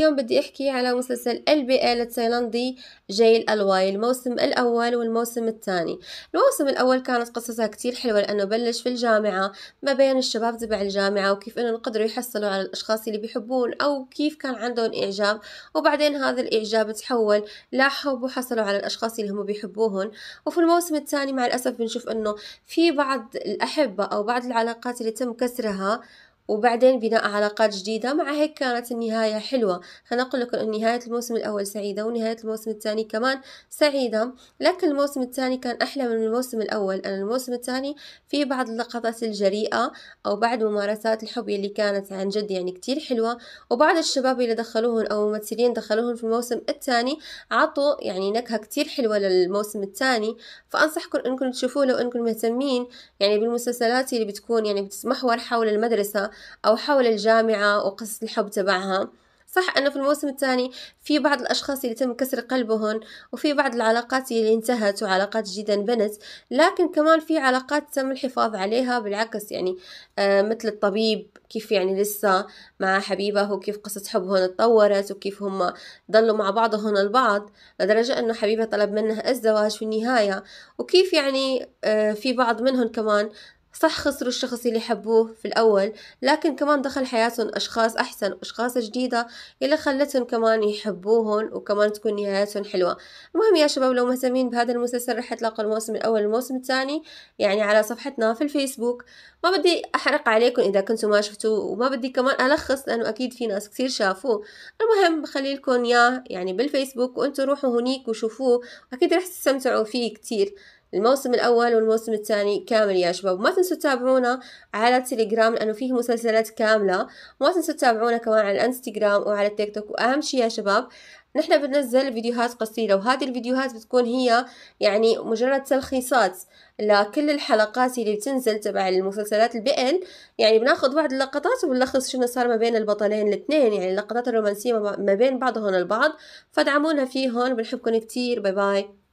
اليوم بدي احكي على مسلسل البيئة التايلاندي جيل الواي الموسم الاول والموسم الثاني الموسم الاول كانت قصصها كتير حلوة لانه بلش في الجامعة ما بين الشباب تبع الجامعة وكيف انهم قدروا يحصلوا على الاشخاص اللي بيحبون او كيف كان عندهم اعجاب وبعدين هذا الاعجاب تحول لحب وحصلوا على الاشخاص اللي هم بيحبوهم وفي الموسم الثاني مع الاسف بنشوف انه في بعض الاحبة او بعض العلاقات اللي تم كسرها وبعدين بناء علاقات جديدة مع هيك كانت النهاية حلوة خلينا لكم أن نهاية الموسم الأول سعيدة ونهاية الموسم الثاني كمان سعيدة لكن الموسم الثاني كان أحلى من الموسم الأول أنا الموسم الثاني في بعض اللقطات الجريئة أو بعض ممارسات الحب اللي كانت عن جد يعني كتير حلوة وبعض الشباب اللي دخلوهم أو ممثلين دخلوهم في الموسم الثاني عطوا يعني نكهة كتير حلوة للموسم الثاني فأنصحكم أنكم تشوفوه لو أنكم مهتمين يعني بالمسلسلات اللي بتكون يعني بتتمحور حول المدرسة أو حول الجامعة وقصة الحب تبعها صح أنه في الموسم الثاني في بعض الأشخاص اللي تم كسر قلبهم وفي بعض العلاقات اللي انتهت وعلاقات جديدة انبنت لكن كمان في علاقات تم الحفاظ عليها بالعكس يعني آه مثل الطبيب كيف يعني لسه مع حبيبه وكيف قصة حبهن تطورت وكيف هم ضلوا مع بعضهن البعض لدرجة أنه حبيبه طلب منه الزواج في النهاية وكيف يعني آه في بعض منهم كمان صح خسروا الشخص اللي حبوه في الأول لكن كمان دخل حياتهم أشخاص أحسن أشخاص جديدة اللي خلتهم كمان يحبوهم وكمان تكون نهايتهم حلوة المهم يا شباب لو مهتمين بهذا المسلسل رح تلاقوا الموسم الأول والموسم الثاني يعني على صفحتنا في الفيسبوك ما بدي أحرق عليكم إذا كنتوا ما شفتوه وما بدي كمان ألخص لأنه أكيد في ناس كثير شافوه المهم بخلي لكم يا يعني بالفيسبوك وأنتوا روحوا هنيك وشوفوه أكيد رح تستمتعوا فيه كتير الموسم الأول والموسم الثاني كامل يا شباب ما تنسوا تتابعونا على تليجرام لأنه فيه مسلسلات كاملة وما تنسوا تتابعونا كمان على الانستغرام وعلى التيك توك وأهم شي يا شباب نحن بننزل فيديوهات قصيرة وهذه الفيديوهات بتكون هي يعني مجرد تلخيصات لكل الحلقات اللي بتنزل تبع المسلسلات البئن يعني بناخذ بعض اللقطات وبنلخص شنو صار ما بين البطلين الاثنين يعني اللقطات الرومانسية ما بين بعضهم البعض فادعمونا فيهم بنحبكم كتير باي باي